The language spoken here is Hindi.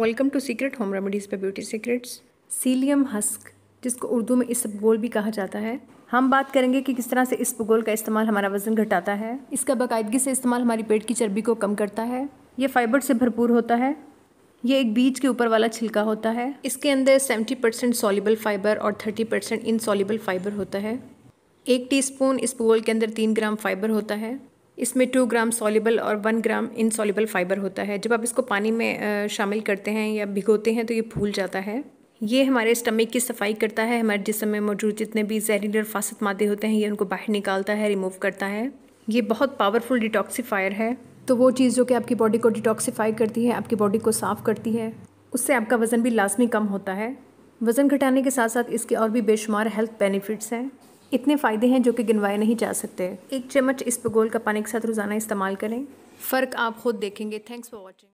welcome to secret home remedies पे ब्यूटी सीक्रेट्स सीलियम हस्क जिसको उर्दू में इसबगोल भी कहा जाता है हम बात करेंगे कि किस तरह से इसबगोल का इस्तेमाल हमारा वजन घटाता है इसका बाकायदगी से इस्तेमाल हमारी पेट की चर्बी को कम करता है ये फाइबर से भरपूर होता है ये एक बीज के ऊपर वाला छिलका होता है इसके अंदर 70% परसेंट सॉलिबल फाइबर और 30% परसेंट इनसॉलिबल फाइबर होता है एक टीस्पून इस पोल के अंदर तीन ग्राम फाइबर होता है इसमें टू ग्राम सॉलिबल और वन ग्राम इनसॉलिबल फाइबर होता है जब आप इसको पानी में शामिल करते हैं या भिगोते हैं तो ये फूल जाता है ये हमारे स्टमक की सफाई करता है हमारे जिसम में मौजूद जितने भी जहरीले और फासत मादे होते हैं ये उनको बाहर निकालता है रिमूव करता है ये बहुत पावरफुल डिटॉक्सीफायर है तो वो चीज़ जो कि आपकी बॉडी को डिटॉक्सीफाई करती है आपकी बॉडी को साफ़ करती है उससे आपका वज़न भी लाजमी कम होता है वज़न घटाने के साथ साथ इसके और भी बेशुमार हेल्थ बेनिफिट्स हैं इतने फ़ायदे हैं जो कि गिनवाए नहीं जा सकते एक चम्मच इस पगोल का पानी के साथ रोज़ाना इस्तेमाल करें फ़र्क आप खुद देखेंगे थैंक्स फॉर वॉचिंग